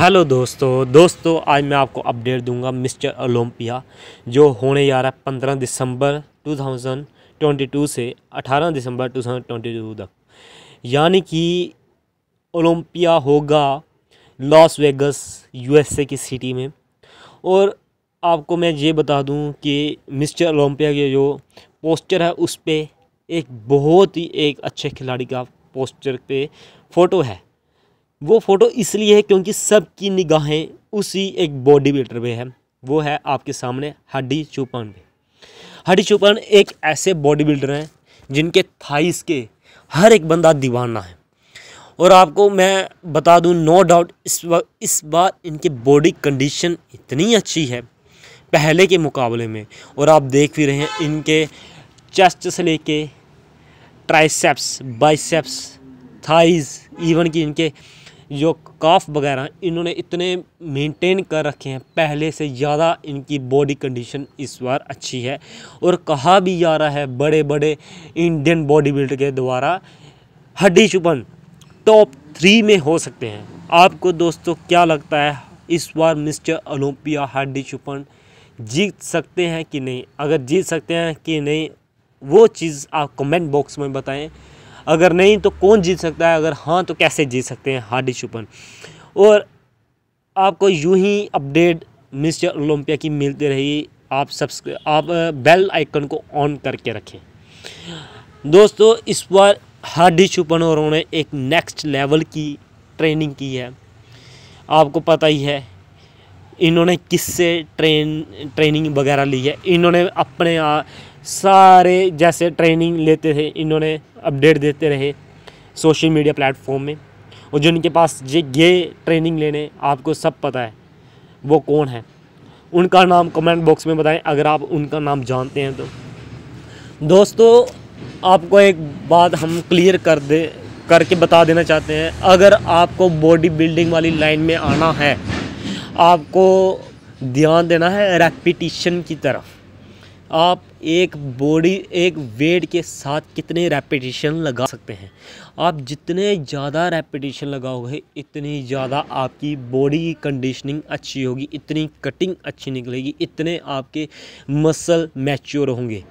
hello दोस्तों दोस्तों आज मैं आपको अपडेट दूंगा मिस्टर ओलंपिया जो होने जा रहा है पंद्रह दिसंबर 2022 से 18 दिसंबर 2022 तक यानी कि ओलंपिया होगा लॉस वेगस यूएसए की सिटी में और आपको मैं ये बता दूं कि मिस्टर ओलंपिया के जो पोस्टर है उस पर एक बहुत ही एक अच्छे खिलाड़ी का पोस्टर पे फ़ोटो है वो फ़ोटो इसलिए है क्योंकि सबकी निगाहें उसी एक बॉडी बिल्डर पर है वो है आपके सामने हड्डी चौपान पे हड्डी चौपान एक ऐसे बॉडी बिल्डर हैं जिनके थाइस के हर एक बंदा दीवाना है और आपको मैं बता दूं नो डाउट इस वक्त इस बार इनकी बॉडी कंडीशन इतनी अच्छी है पहले के मुकाबले में और आप देख भी रहे हैं इनके चेस्ट से लेके ट्राइसेप्स बाइसेप्स थाइज इवन कि इनके जो काफ वगैरह इन्होंने इतने मेंटेन कर रखे हैं पहले से ज़्यादा इनकी बॉडी कंडीशन इस बार अच्छी है और कहा भी जा रहा है बड़े बड़े इंडियन बॉडी बिल्डर के द्वारा हड्डी छुपन टॉप थ्री में हो सकते हैं आपको दोस्तों क्या लगता है इस बार मिस्टर ओलंपिया हड्डी छुपन जीत सकते हैं कि नहीं अगर जीत सकते हैं कि नहीं वो चीज़ आप कमेंट बॉक्स में बताएं अगर नहीं तो कौन जीत सकता है अगर हाँ तो कैसे जीत सकते हैं हार्डी शुपन और आपको यूं ही अपडेट मिस्टर ओलंपिया की मिलती रही आप सब्सक्राइब आप बेल आइकन को ऑन करके रखें दोस्तों इस बार हार्डी शुपन और उन्होंने एक नेक्स्ट लेवल की ट्रेनिंग की है आपको पता ही है इन्होंने किससे ट्रेन ट्रेनिंग वगैरह ली है इन्होंने अपने आ, सारे जैसे ट्रेनिंग लेते थे इन्होंने अपडेट देते रहे सोशल मीडिया प्लेटफॉर्म में और जो इनके पास ये ये ट्रेनिंग लेने आपको सब पता है वो कौन है उनका नाम कमेंट बॉक्स में बताएं अगर आप उनका नाम जानते हैं तो दोस्तों आपको एक बात हम क्लियर कर दे करके बता देना चाहते हैं अगर आपको बॉडी बिल्डिंग वाली लाइन में आना है आपको ध्यान देना है रेपिटिशन की तरफ आप एक बॉडी एक वेट के साथ कितने रेपिटेशन लगा सकते हैं आप जितने ज़्यादा रेपिटेशन लगाओगे इतनी ज़्यादा आपकी बॉडी की कंडीशनिंग अच्छी होगी इतनी कटिंग अच्छी निकलेगी इतने आपके मसल मैच्योर होंगे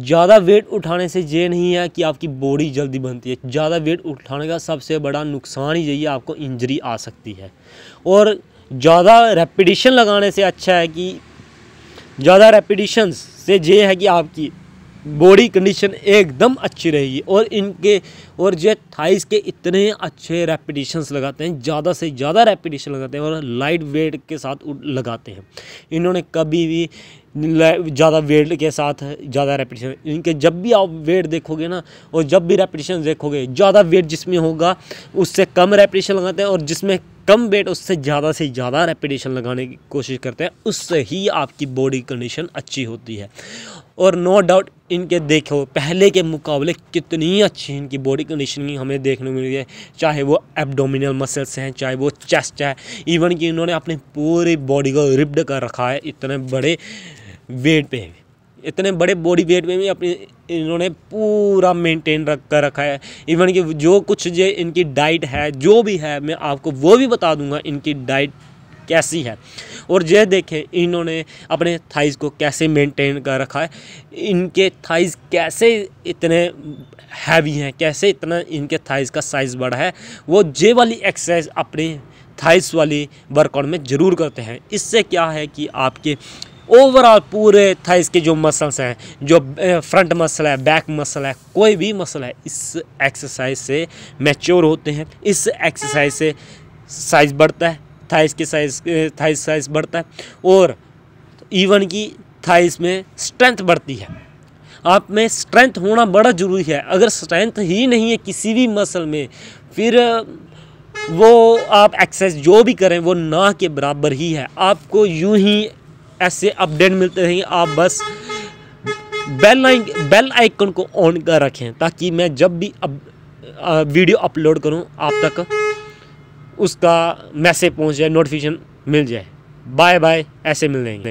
ज़्यादा वेट उठाने से ये नहीं है कि आपकी बॉडी जल्दी बनती है ज़्यादा वेट उठाने का सबसे बड़ा नुकसान ही यही आपको इंजरी आ सकती है और ज़्यादा रेपिटेशन लगाने से अच्छा है कि ज़्यादा रेपिटिशन से ये है कि आपकी बॉडी कंडीशन एकदम अच्छी रहेगी और इनके और जो अट्ठाईस के इतने अच्छे रेपिटेशंस लगाते हैं ज़्यादा से ज़्यादा रेपिटेशन लगाते हैं और लाइट वेट के साथ लगाते हैं इन्होंने कभी भी ज़्यादा वेट के साथ ज़्यादा रेपिटेशन इनके जब भी आप वेट देखोगे ना और जब भी रेपिटेशन देखोगे ज़्यादा वेट जिसमें होगा उससे कम रेपिटेशन लगाते हैं और जिसमें कम वेट उससे ज़्यादा से ज़्यादा रेपिटेशन लगाने की कोशिश करते हैं उससे ही आपकी बॉडी कंडीशन अच्छी होती है और नो डाउट इनके देखो पहले के मुकाबले कितनी अच्छी इनकी बॉडी कंडीशनिंग हमें देखने को मिली है चाहे वो एबडोमिनल मसल्स हैं चाहे वो चेस्ट है इवन कि इन्होंने अपनी पूरी बॉडी को रिप्ड कर रखा है इतने बड़े वेट पे इतने बड़े बॉडी वेट में भी अपनी इन्होंने पूरा मेंटेन रख कर रखा है इवन कि जो कुछ जो इनकी डाइट है जो भी है मैं आपको वो भी बता दूंगा इनकी डाइट कैसी है और यह देखें इन्होंने अपने थाइज़ को कैसे मेंटेन कर रखा है इनके थाइज़ कैसे इतने हैवी हैं कैसे इतना इनके थाइज़ का साइज़ बड़ा है वो जे वाली एक्सरसाइज अपने थाइस वाली वर्कआउट में ज़रूर करते हैं इससे क्या है कि आपके ओवरऑल पूरे थाइस के जो मसल्स हैं जो फ्रंट मसल है बैक मसल है कोई भी मसल है इस एक्सरसाइज से मैच्योर होते हैं इस एक्सरसाइज से साइज़ बढ़ता है थाइस के साइज थाइस साइज बढ़ता है और इवन की थाइस में स्ट्रेंथ बढ़ती है आप में स्ट्रेंथ होना बड़ा ज़रूरी है अगर स्ट्रेंथ ही नहीं है किसी भी मसल में फिर वो आप एक्सरसाइज जो भी करें वो ना के बराबर ही है आपको यूं ही ऐसे अपडेट मिलते रहेंगे आप बस बेल आइक बेल आइकन को ऑन कर रखें ताकि मैं जब भी अब वीडियो अपलोड करूं आप तक उसका मैसेज पहुंच जाए नोटिफिकेशन मिल जाए बाय बाय ऐसे मिल जाएंगे